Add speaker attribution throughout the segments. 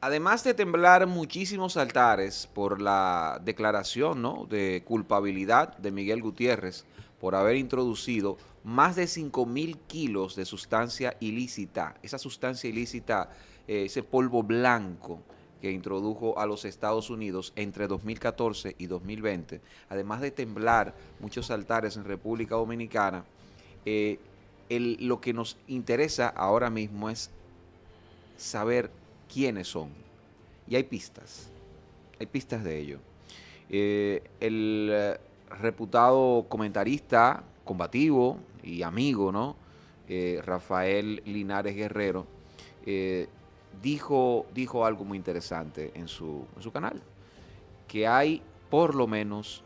Speaker 1: además de temblar muchísimos altares por la declaración de culpabilidad de Miguel Gutiérrez por haber introducido más de mil kilos de sustancia ilícita, esa sustancia ilícita, eh, ese polvo blanco que introdujo a los Estados Unidos entre 2014 y 2020, además de temblar muchos altares en República Dominicana, eh, lo que nos interesa ahora mismo es saber quiénes son. Y hay pistas, hay pistas de ello. Eh, el eh, reputado comentarista, combativo y amigo, ¿no? Eh, Rafael Linares Guerrero, dijo, dijo algo muy interesante en su, en su canal, que hay por lo menos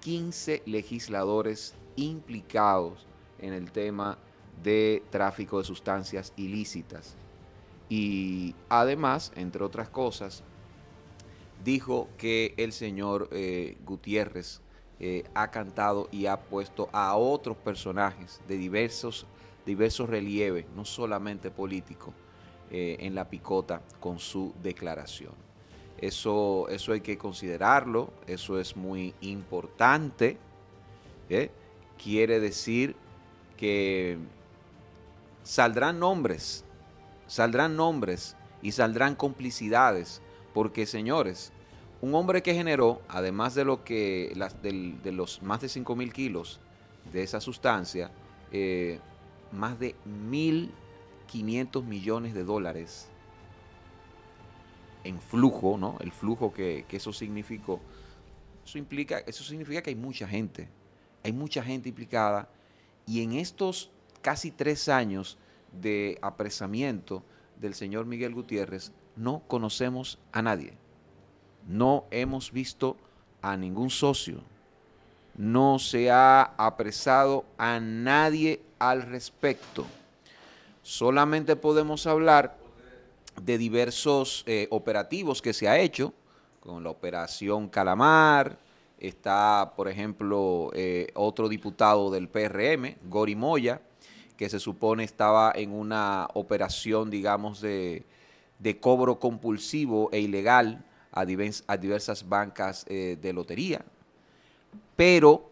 Speaker 1: 15 legisladores implicados en el tema de tráfico de sustancias ilícitas. Y además, entre otras cosas, dijo que el señor eh, Gutiérrez eh, ha cantado y ha puesto a otros personajes de diversos, diversos relieves, no solamente políticos, eh, en la picota con su declaración. Eso, eso hay que considerarlo, eso es muy importante. Quiere decir que saldrán nombres saldrán nombres y saldrán complicidades, porque señores, un hombre que generó, además de, lo que, de, los más de 5 mil kilos de esa sustancia, eh, más de 1.500 millones de dólares en flujo, ¿no? El flujo que, eso significó. Eso, implica, eso significa que hay mucha gente, hay mucha gente implicada y en estos casi tres años de apresamiento del señor Miguel Gutiérrez, no conocemos a nadie. No hemos visto a ningún socio. No se ha apresado a nadie al respecto. Solamente podemos hablar de diversos eh, operativos que se ha hecho, con la operación Calamar, está, por ejemplo, eh, otro diputado del PRM, Gori Moya, que se supone estaba en una operación, digamos, de, cobro compulsivo e ilegal a, a diversas bancas eh, de lotería. Pero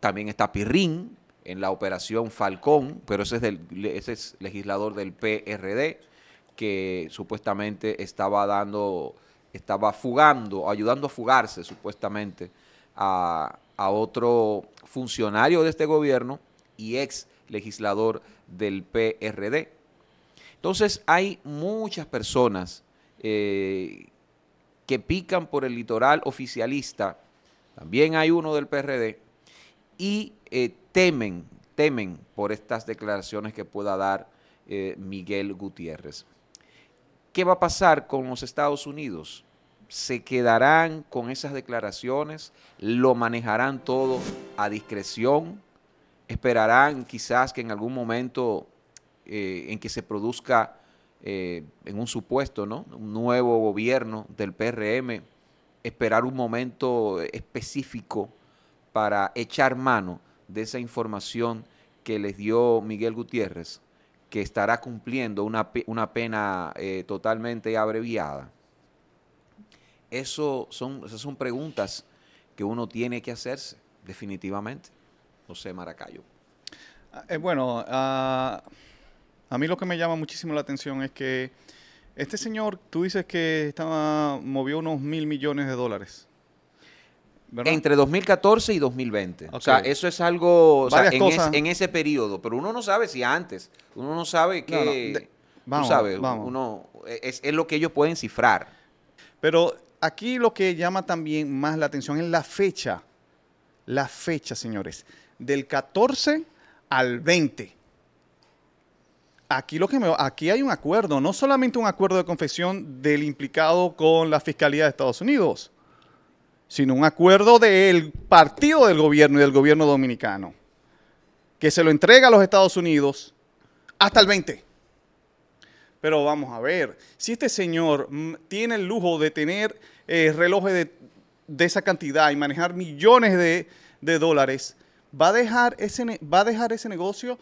Speaker 1: también está Pirrín en la operación Falcón, pero ese es, legislador del PRD, que supuestamente estaba dando, estaba fugando, ayudando a fugarse supuestamente a, a otro funcionario de este gobierno y ex legislador del PRD. Entonces hay muchas personas eh, que pican por el litoral oficialista, también hay uno del PRD, y eh, temen, temen por estas declaraciones que pueda dar eh, Miguel Gutiérrez. ¿Qué va a pasar con los Estados Unidos? ¿Se quedarán con esas declaraciones? ¿Lo manejarán todo a discreción? esperarán quizás que en algún momento eh, en que se produzca eh, en un supuesto, ¿no? Un nuevo gobierno del PRM, esperar un momento específico para echar mano de esa información que les dio Miguel Gutiérrez, que estará cumpliendo una, pena eh, totalmente abreviada. Eso son, esas son preguntas que uno tiene que hacerse, definitivamente. José Maracayo?
Speaker 2: Ah, eh, bueno, ah, a mí lo que me llama muchísimo la atención es que este señor, tú dices que estaba, movió unos mil millones de dólares. Entre 2014 y
Speaker 1: 2020. O sea, eso es algo en, ese periodo. Pero uno no sabe si antes. Uno no sabe que... sabes, Uno, es lo que ellos pueden cifrar.
Speaker 2: Pero aquí lo que llama también más la atención es la fecha la fecha, señores, del 14 al 20. Aquí, lo que aquí hay un acuerdo, no solamente un acuerdo de confesión del implicado con la Fiscalía de Estados Unidos, sino un acuerdo del partido del gobierno y del gobierno dominicano, que se lo entrega a los Estados Unidos hasta el 20. Pero vamos a ver, si este señor mm, tiene el lujo de tener eh, relojes de de esa cantidad y manejar millones de, dólares, va a, dejar ese, va a dejar ese negocio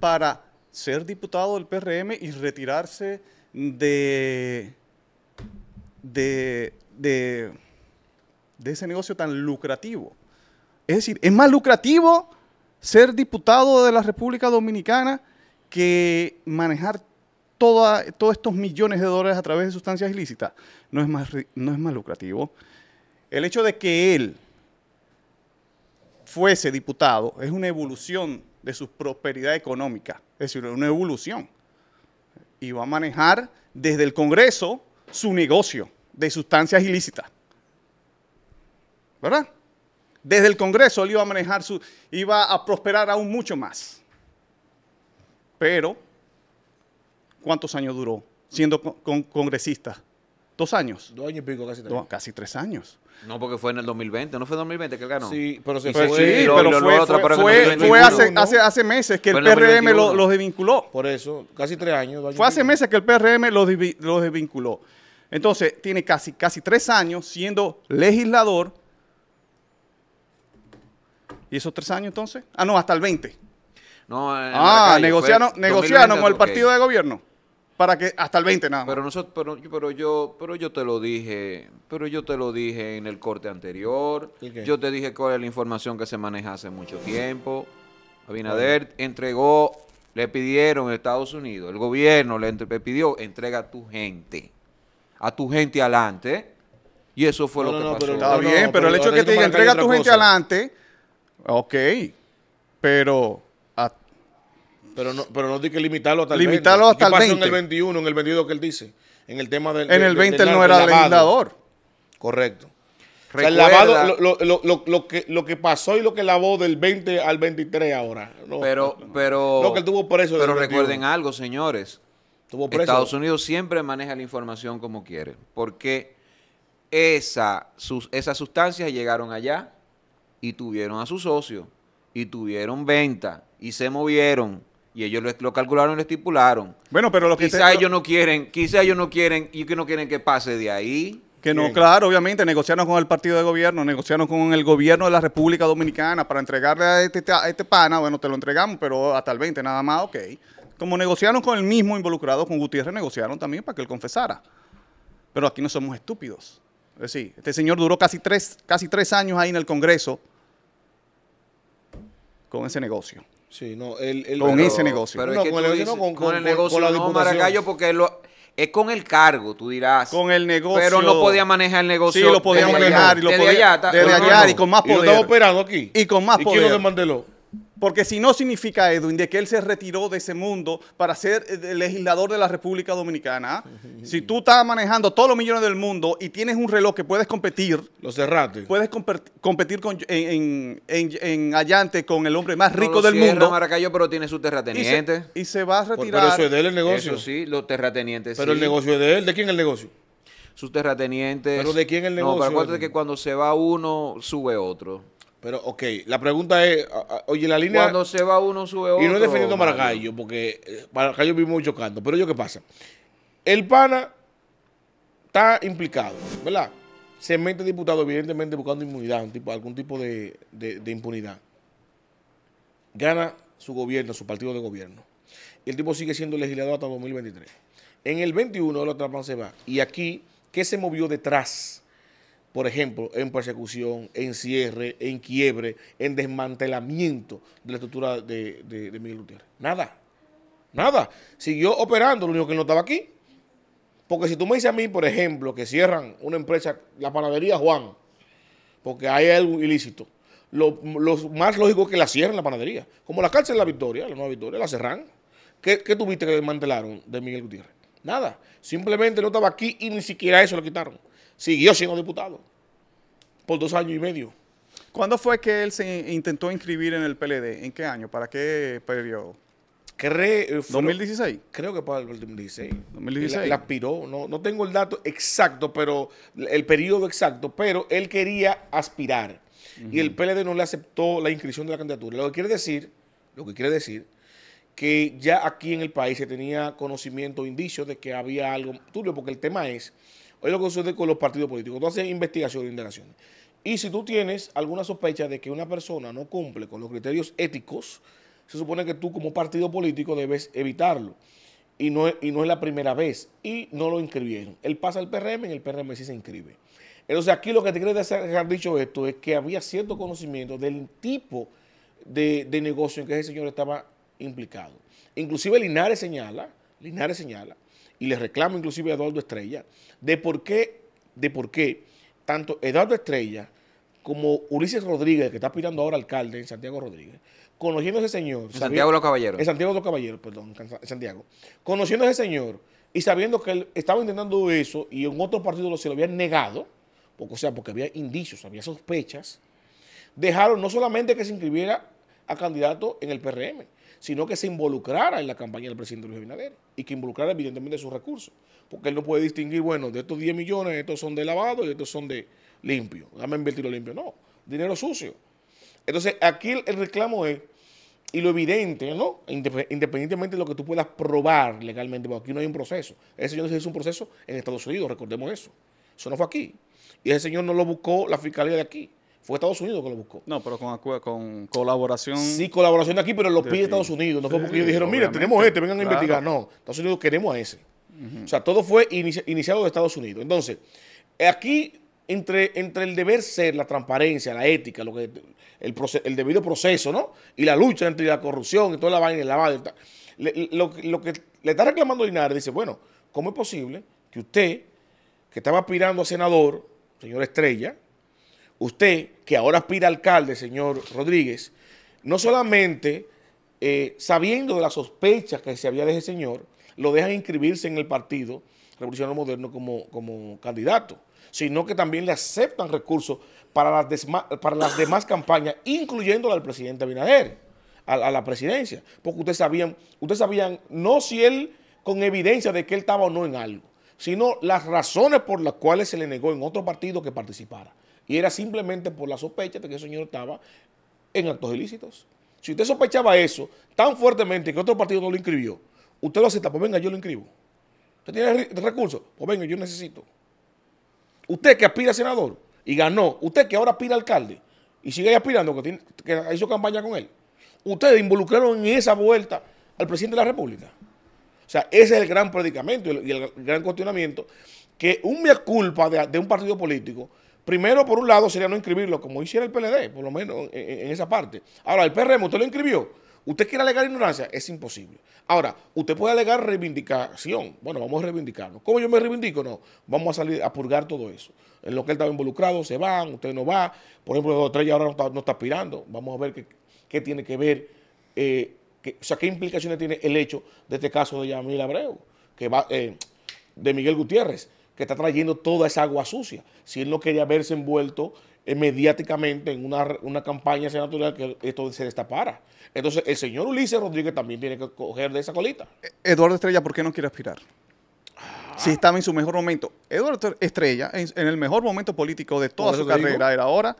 Speaker 2: para ser diputado del PRM y retirarse de, de, de, ese negocio tan lucrativo. Es decir, es más lucrativo ser diputado de la República Dominicana que manejar todos estos millones de dólares a través de sustancias ilícitas. No es más, no es más lucrativo. El hecho de que él fuese diputado es una evolución de su prosperidad económica, es decir, una evolución. Iba a manejar desde el Congreso su negocio de sustancias ilícitas. ¿Verdad? Desde el Congreso él iba a manejar su, iba a prosperar aún mucho más. Pero, ¿cuántos años duró siendo congresista? dos años. Dos años y pico, casi tres. No, casi tres años.
Speaker 1: No, porque fue en el 2020, ¿no fue 2020 que él ganó? Sí, pero se fue. fue, hace, meses que el, PRM los
Speaker 2: desvinculó. Por
Speaker 3: eso, casi tres años. fue
Speaker 2: hace meses que el PRM lo desvinculó. Entonces, tiene casi, casi tres años siendo legislador. ¿Y esos tres años entonces? Ah, no, hasta el 20. No, ah, negociaron, con el partido de gobierno para que hasta el 20 nada Pero nosotros, pero, yo, pero yo te lo
Speaker 1: dije, pero yo te lo dije en el corte anterior. Yo te dije cuál es la información que se maneja hace mucho tiempo. Abinader entregó, le pidieron a Estados Unidos, el gobierno le, pidió, entrega a tu gente, a tu gente adelante. Y eso fue lo que pasó. Está bien, pero, el hecho de que te diga, entrega a tu gente
Speaker 2: adelante, ok, pero
Speaker 3: pero no, pero tiene que limitarlo hasta el limitarlo 20. Hasta ¿Qué en el 21, en el 22 que él dice? En el tema del. En el 20 él no era vendedor. Correcto. lo, que, lo que pasó y lo que lavó del 20 al 23 ahora.
Speaker 1: pero, Lo que él tuvo preso. Pero recuerden algo, señores. ¿Tuvo Estados Unidos siempre maneja la información como quiere. Porque esa, esas sustancias llegaron allá y tuvieron a sus socios y tuvieron venta y se movieron y ellos lo, calcularon y lo estipularon. Bueno, pero lo que quizá ellos no quieren, quizá ellos no quieren y que no quieren que pase de ahí. Que no,
Speaker 2: claro, obviamente, negociaron con el partido de gobierno, negociaron con el gobierno de la República Dominicana para entregarle a este, este pana, bueno, te lo entregamos, pero hasta el 20 nada más, ok. Como negociaron con el mismo involucrado, con Gutiérrez, negociaron también para que él confesara. Pero aquí no somos estúpidos. Es decir, este señor duró casi tres, casi tres años ahí en el Congreso con ese negocio. Sí, no, el, el, con ese negocio. Pero no, es que con, el dices, no, con, con, el negocio, con, la no, Maragallo,
Speaker 1: porque lo, es con el cargo, tú dirás. Con el negocio. Pero no podía manejar el negocio. Sí, lo podía manejar y lo desde podía, allá, desde allá, y con más poder. Y estaba
Speaker 2: operando aquí. Y con más poder. ¿Y poder. ¿Quién lo demandó? Porque si no significa, Edwin, de que él se retiró de ese mundo para ser eh, legislador de la República Dominicana. Si tú estás manejando todos los millones del mundo y tienes un reloj que puedes competir. Los Puedes competir en, Allante con el hombre más rico del mundo. pero tiene su terrateniente. Y se, va a retirar. Pero eso es de él el negocio.
Speaker 1: sí, los terratenientes. Pero el negocio es de él. ¿De quién es el negocio? Sus terratenientes. ¿Pero de quién es el negocio? No, pero acuérdate que cuando se va uno, sube otro. Pero, ok, la pregunta es, oye, la línea... Cuando se va uno, sube otro. Y no es defendiendo a Maracayo, porque yo
Speaker 3: eh, vive muy chocando. Pero yo, ¿qué pasa? El pana está implicado, ¿verdad? Se mete diputado, evidentemente, buscando inmunidad, un tipo, algún tipo de, impunidad. Gana su gobierno, su partido de gobierno. El tipo sigue siendo legislador hasta 2023. En el 21 lo atrapan, se va. Y aquí, ¿qué se movió detrás? por ejemplo, en persecución, en cierre, en quiebre, en desmantelamiento de la estructura de, Miguel Gutiérrez. Nada. Nada. Siguió operando, lo único que no estaba aquí. Porque si tú me dices a mí, por ejemplo, que cierran una empresa, la panadería Juan, porque hay algo ilícito, lo, más lógico es que la cierren la panadería. Como la cárcel de la Victoria, la Nueva Victoria, la cerran. ¿Qué, qué tuviste que desmantelaron de Miguel Gutiérrez? Nada. Simplemente no estaba aquí y ni siquiera eso lo quitaron.
Speaker 2: Siguió siendo diputado por dos años y medio. ¿Cuándo fue que él se intentó inscribir en el PLD? ¿En qué año? ¿Para qué periodo? ¿2016?
Speaker 3: Eh, Creo que para el 2016. 2016. Él,
Speaker 2: aspiró, no, no, tengo el dato exacto, pero
Speaker 3: el periodo exacto, pero él quería aspirar. Y el PLD no le aceptó la inscripción de la candidatura. Lo que quiere decir, lo que quiere decir, que ya aquí en el país se tenía conocimiento, indicios de que había algo turbio, porque el tema es Hoy lo que sucede con los partidos políticos, tú haces investigaciones, indagaciones. Y si tú tienes alguna sospecha de que una persona no cumple con los criterios éticos, se supone que tú como partido político debes evitarlo. Y no, y no es la primera vez. Y no lo inscribieron. Él pasa al PRM y el PRM sí se inscribe. Entonces aquí lo que te que dejar dicho esto es que había cierto conocimiento del tipo de, de negocio en que ese señor estaba implicado. Inclusive Linares señala, Linares señala y le reclamo inclusive a Eduardo Estrella, de por qué, de por qué tanto Eduardo Estrella como Ulises Rodríguez, que está aspirando ahora alcalde en Santiago Rodríguez, conociendo a ese señor... Santiago los Santiago los Caballeros, Santiago. Conociendo a ese señor y sabiendo que él estaba intentando eso y en otro partido se lo habían negado, o sea, porque había indicios, había sospechas, dejaron no solamente que se inscribiera a candidato en el PRM, sino que se involucrara en la campaña del presidente Luis Abinader y que involucrara evidentemente sus recursos, porque él no puede distinguir, bueno, de estos 10 millones, estos son de lavado y estos son de limpio, dame invertirlo limpio, no, dinero sucio. Entonces, aquí el, reclamo es, y lo evidente, ¿no? Independientemente de lo que tú puedas probar legalmente, porque aquí no hay un proceso. Ese señor se es un proceso en Estados Unidos, recordemos eso. Eso no fue aquí. Y ese señor no lo buscó la fiscalía de aquí. Fue Estados Unidos que lo buscó. No, pero con, colaboración. Sí, colaboración de aquí, pero lo pide Estados Unidos. No fue porque ellos dijeron, mire, tenemos este, vengan a investigar. No, Estados Unidos queremos a ese. O sea, todo fue iniciado de Estados Unidos. Entonces, aquí, entre, entre el deber ser, la transparencia, la ética, lo que el, debido proceso, ¿no? Y la lucha entre la corrupción y toda la vaina y la vaina. lo, lo que le está reclamando Linares dice, bueno, ¿cómo es posible que usted, que estaba aspirando a senador, señor Estrella, usted, que ahora aspira alcalde, señor Rodríguez, no solamente eh, sabiendo de las sospechas que se había de ese señor, lo dejan inscribirse en el partido Revolucionario Moderno como, como candidato, sino que también le aceptan recursos para las, para las demás campañas, incluyendo la del presidente Abinader, a, la presidencia, porque ustedes sabían, usted sabían no si él con evidencia de que él estaba o no en algo, sino las razones por las cuales se le negó en otro partido que participara. Y era simplemente por la sospecha de que ese señor estaba en actos ilícitos. Si usted sospechaba eso tan fuertemente que otro partido no lo inscribió, usted lo acepta, pues venga, yo lo inscribo. Usted tiene recursos, pues venga, yo necesito. Usted que aspira a senador y ganó, usted que ahora aspira a alcalde y sigue ahí aspirando, que, hizo campaña con él, ustedes involucraron en esa vuelta al presidente de la República. O sea, ese es el gran predicamento y el, gran cuestionamiento que un mea culpa de un partido político Primero, por un lado, sería no inscribirlo, como hiciera el PLD, por lo menos en, esa parte. Ahora, el PRM, ¿usted lo inscribió? ¿Usted quiere alegar ignorancia? Es imposible. Ahora, usted puede alegar reivindicación. Bueno, vamos a reivindicarnos. ¿Cómo yo me reivindico? No, vamos a salir a purgar todo eso. En lo que él estaba involucrado, se van, usted no va. Por ejemplo, el tres ya ahora no está, aspirando. Vamos a ver qué, tiene que ver, eh, o sea, qué implicaciones tiene el hecho de este caso de Yamil Abreu, que va, eh, de Miguel Gutiérrez que está trayendo toda esa agua sucia. Si él no quería verse envuelto eh, mediáticamente en una, una campaña senatorial
Speaker 2: que esto se destapara. Entonces, el señor Ulises Rodríguez también tiene que coger de esa colita. E, Eduardo Estrella, ¿por qué no quiere aspirar? Ah. Si estaba en su mejor momento. Eduardo Estrella, en, el mejor momento político de toda su carrera, era ahora.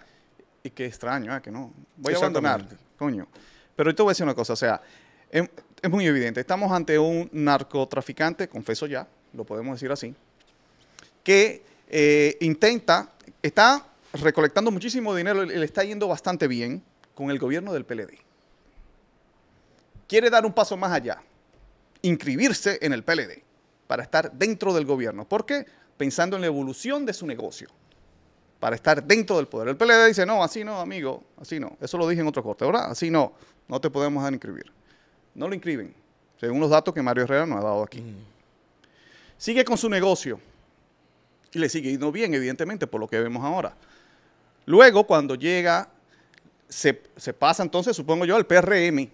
Speaker 2: Y qué extraño, ¿eh? que no. Voy a abandonar, coño. Pero yo te voy a decir una cosa, o sea, es, em, es muy evidente. Estamos ante un narcotraficante, confeso ya, lo podemos decir así, que eh, intenta, está recolectando muchísimo dinero, le está yendo bastante bien con el gobierno del PLD. Quiere dar un paso más allá, inscribirse en el PLD para estar dentro del gobierno. ¿Por qué? Pensando en la evolución de su negocio, para estar dentro del poder. El PLD dice, no, así no, amigo, así no. Eso lo dije en otro corte, ¿verdad? Así no, no te podemos dar inscribir. No lo inscriben, según los datos que Mario Herrera nos ha dado aquí. Mm. Sigue con su negocio y le sigue yendo bien, evidentemente, por lo que vemos ahora. Luego, cuando llega, se, pasa entonces, supongo yo, al PRM.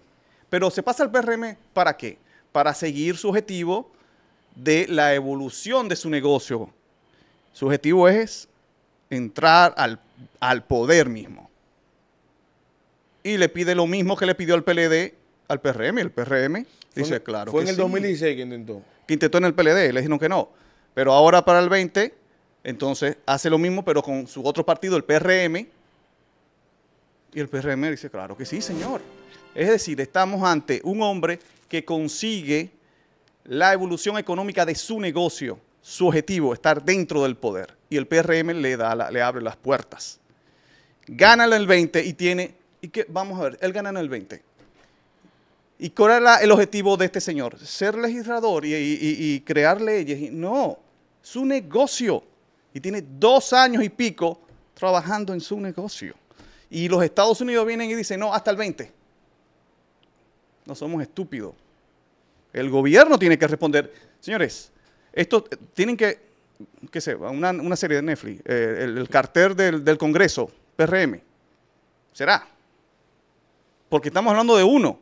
Speaker 2: Pero se pasa al PRM para qué? Para seguir su objetivo de la evolución de su negocio. Su objetivo es entrar al, poder mismo. Y le pide lo mismo que le pidió al PLD al PRM. El PRM dice, claro. Fue en el 2016 que intentó. Que intentó en el PLD, le dijeron que no. Pero ahora para el 20 entonces hace lo mismo, pero con su otro partido, el PRM. Y el PRM dice, claro que sí, señor. Es decir, estamos ante un hombre que consigue la evolución económica de su negocio, su objetivo, estar dentro del poder. Y el PRM le, da le abre las puertas. Gana en el 20 y tiene... ¿Y qué? Vamos a ver, él gana en el 20. ¿Y cuál era el objetivo de este señor? ¿Ser legislador y, y crear leyes? No, su negocio y tiene dos años y pico trabajando en su negocio. Y los Estados Unidos vienen y dicen, no, hasta el 20. No somos estúpidos. El gobierno tiene que responder. Señores, esto eh, tienen que, qué sé, una, una serie de Netflix, eh, el, cartel carter del, del Congreso, PRM. ¿Será? Porque estamos hablando de uno.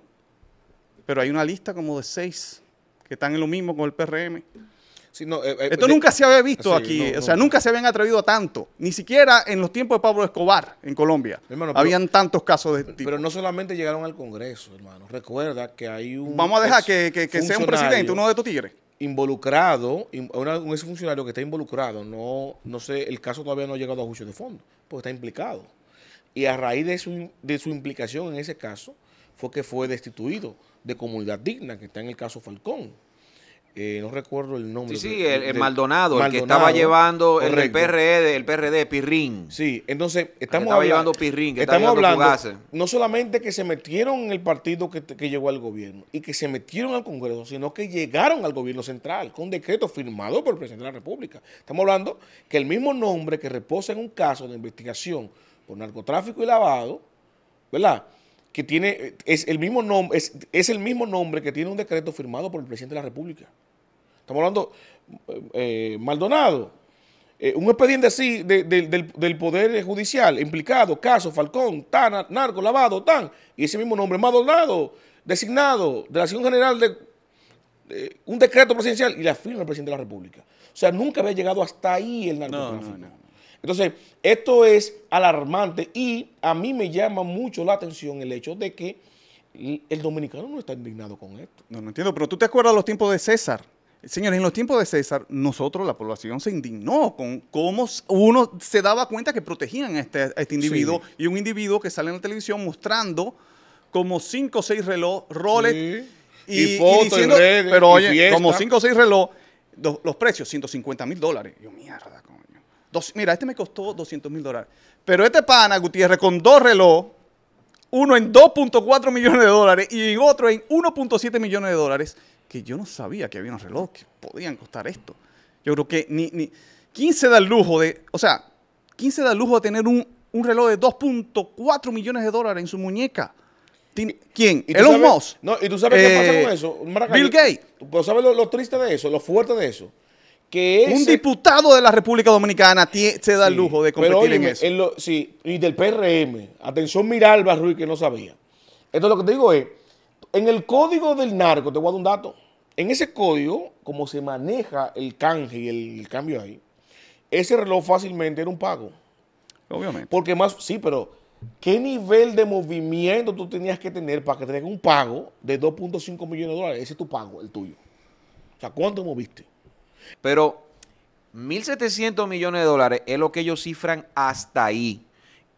Speaker 2: Pero hay una lista como de seis que están en lo mismo con el PRM. Eh, eh, Esto nunca se había visto aquí, o sea, nunca se habían atrevido a tanto, ni siquiera en los tiempos de Pablo Escobar en Colombia. habían tantos casos de este tipo.
Speaker 3: Pero no solamente llegaron al Congreso, hermano. Recuerda que hay un. Vamos a dejar que, sea un presidente, uno de estos tigres. Involucrado, un, un funcionario que está involucrado, no, no sé, el caso todavía no ha llegado a juicio de fondo, porque está implicado. Y a raíz de su, de su implicación en ese caso, fue que fue destituido de comunidad digna, que está en el caso Falcón. Eh, no recuerdo el nombre. Sí, sí, el, Maldonado, el que estaba llevando el, PRD,
Speaker 1: e, el PRD, Pirrín. Sí, entonces estamos hablando, llevando Pirrín, que estamos hablando
Speaker 3: no solamente que se metieron en el partido que, que, llegó al gobierno y que se metieron al Congreso, sino que llegaron al gobierno central con un decreto firmado por el presidente de la República. Estamos hablando que el mismo nombre que reposa en un caso de investigación por narcotráfico y lavado, ¿verdad?, que tiene, es el mismo nombre, es el mismo nombre que tiene un decreto firmado por el presidente de la República. Estamos hablando eh, eh, Maldonado. Eh, un expediente así del, Poder Judicial, implicado, caso, Falcón, tan, Narco, Lavado, TAN, y ese mismo nombre, Maldonado, designado de la Acción General de, un decreto presidencial y la firma del presidente de la República. O sea, nunca había llegado hasta ahí el narcotráfico. Entonces, esto es alarmante y a mí me llama mucho la atención el hecho de que el dominicano no está indignado con
Speaker 2: esto. No, no entiendo, pero tú te acuerdas los tiempos de César, Señores, en los tiempos de César, nosotros, la población, se indignó con cómo uno se daba cuenta que protegían a este, este individuo y un individuo que sale en la televisión mostrando como cinco o seis reloj, roles
Speaker 1: y, pero oye, como cinco
Speaker 2: o seis reloj, los precios, 150 mil dólares. Yo, mierda, coño. mira, este me costó 200 mil dólares. Pero este pana, Gutiérrez, con dos reloj, uno en 2.4 millones de dólares y otro en 1.7 millones de dólares, que yo no sabía que había unos relojes que podían costar esto. Yo creo que ni, ni ¿quién se da el lujo de, o sea, quién se da el lujo de tener un, reloj de 2.4 millones de dólares en su muñeca? ¿Quién? Elon Musk. No, y tú sabes qué pasa con eh, eso. Bill Gates. ¿Tú sabes lo, triste de eso? Lo fuerte de eso. Que Un diputado de la República Dominicana se da el lujo de competir en
Speaker 3: eso. sí, y del PRM. Atención, Miralba Ruiz, que no sabía. Entonces, lo que te digo es en el código del narco, te voy a dar un dato. En ese código, como se maneja el canje y el, cambio ahí, ese reloj fácilmente era un pago. Obviamente. Porque más, sí, pero ¿qué nivel de movimiento tú tenías que tener para que tengas un pago de 2.5 millones de dólares? Ese es tu pago, el tuyo.
Speaker 1: O sea, ¿cuánto moviste? Pero 1.700 millones de dólares es lo que ellos cifran hasta ahí.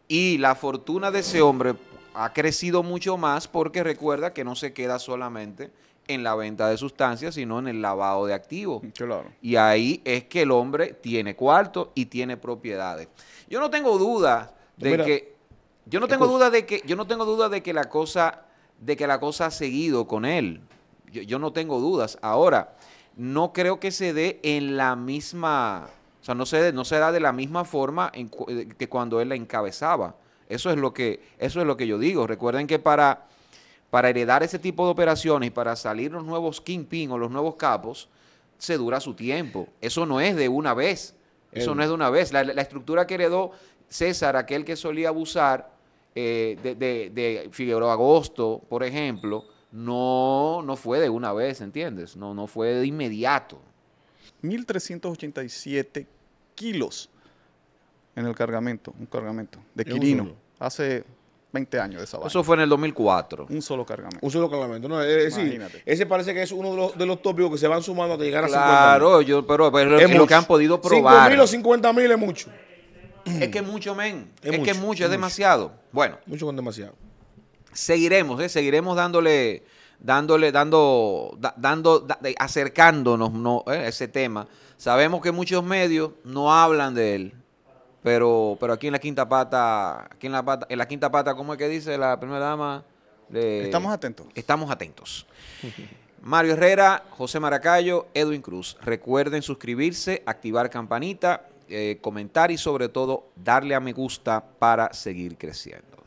Speaker 1: Y la fortuna de ese hombre ha crecido mucho más porque recuerda que no se queda solamente en la venta de sustancias, sino en el lavado de activos. Mm, y ahí es que el hombre tiene cuarto y tiene propiedades. Yo no tengo duda pues de que yo no tengo de que yo no tengo duda de que la cosa de que la cosa ha seguido con él. Yo, no tengo dudas. Ahora, no creo que se dé en la misma, o sea, no se, no se da de la misma forma eh, que cuando él la encabezaba. Eso es lo que, eso es lo que yo digo. Recuerden que para, para heredar ese tipo de operaciones y para salir los nuevos kingpin o los nuevos capos, se dura su tiempo. Eso no es de una vez. Eso no es de una vez. La, estructura que heredó César, aquel que solía abusar eh, de, de, Figueroa Agosto, por ejemplo, no, no fue de una vez, ¿entiendes? No, no fue
Speaker 2: de inmediato. 1.387 kilos en el cargamento, un cargamento de Quirino. Hace 20 años de esa Eso fue en el 2004.
Speaker 3: Un solo cargamento. Un solo cargamento. No, ese parece que es uno de los, de tópicos que se van sumando hasta llegar a 50 Claro,
Speaker 1: pero, es lo que han podido probar. 5.000 o
Speaker 3: 50 es mucho.
Speaker 1: Es que mucho, men. Es, es mucho, que mucho, es demasiado. Bueno. Mucho con demasiado. Seguiremos, ¿eh? Seguiremos dándole, dándole, dando, dando, acercándonos ¿no? Eh, ese tema. Sabemos que muchos medios no hablan de él. Pero, pero aquí en la quinta pata, aquí en la pata, en la quinta pata, ¿cómo es que dice la primera dama? estamos atentos. Estamos atentos. Mario Herrera, José Maracayo, Edwin Cruz. Recuerden suscribirse, activar campanita, eh, comentar y sobre todo darle a me gusta para seguir creciendo.